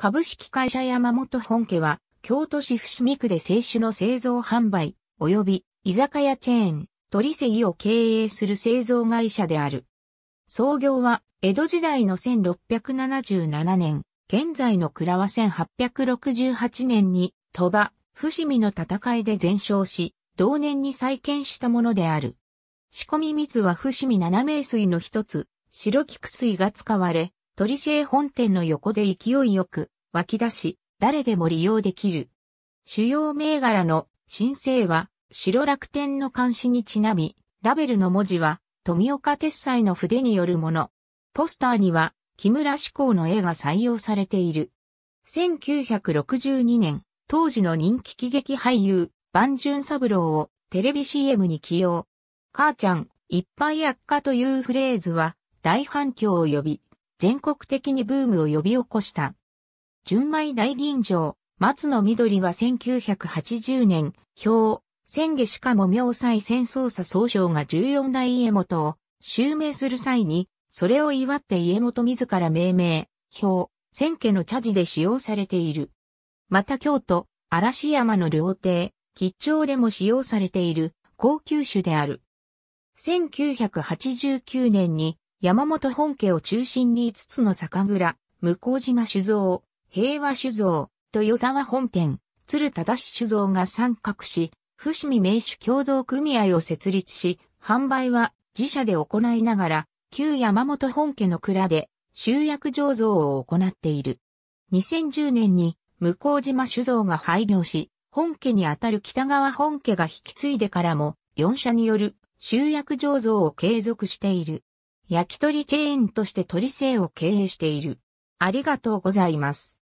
株式会社山本本家は、京都市伏見区で清酒の製造販売、及び居酒屋チェーン、鳥瀬を経営する製造会社である。創業は、江戸時代の1677年、現在の蔵は1868年に、鳥羽、伏見の戦いで全勝し、同年に再建したものである。仕込み蜜は伏見七名水の一つ、白菊水が使われ、鳥製本店の横で勢いよく湧き出し、誰でも利用できる。主要銘柄の新生は白楽天の監視にちなみ、ラベルの文字は富岡鉄斎の筆によるもの。ポスターには木村志向の絵が採用されている。1962年、当時の人気喜劇俳優、万純三郎をテレビ CM に起用。母ちゃん、いっぱい悪化というフレーズは大反響を呼び、全国的にブームを呼び起こした。純米大吟醸、松の緑は1980年、表、千下しかも妙祭戦争佐総称が十四代家元を襲名する際に、それを祝って家元自ら命名、表、千家の茶事で使用されている。また京都、嵐山の料亭、吉兆でも使用されている高級酒である。1989年に山本本家を中心に5つの酒蔵、向島酒造、平和酒造、豊沢本店、鶴忠酒造が参画し、伏見名酒共同組合を設立し、販売は自社で行いながら、旧山本本家の蔵で集約醸造を行っている。2010年に向島酒造が廃業し、本家にあたる北川本家が引き継いでからも、4社による集約醸造を継続している。焼き鳥チェーンとして鳥製を経営している。ありがとうございます。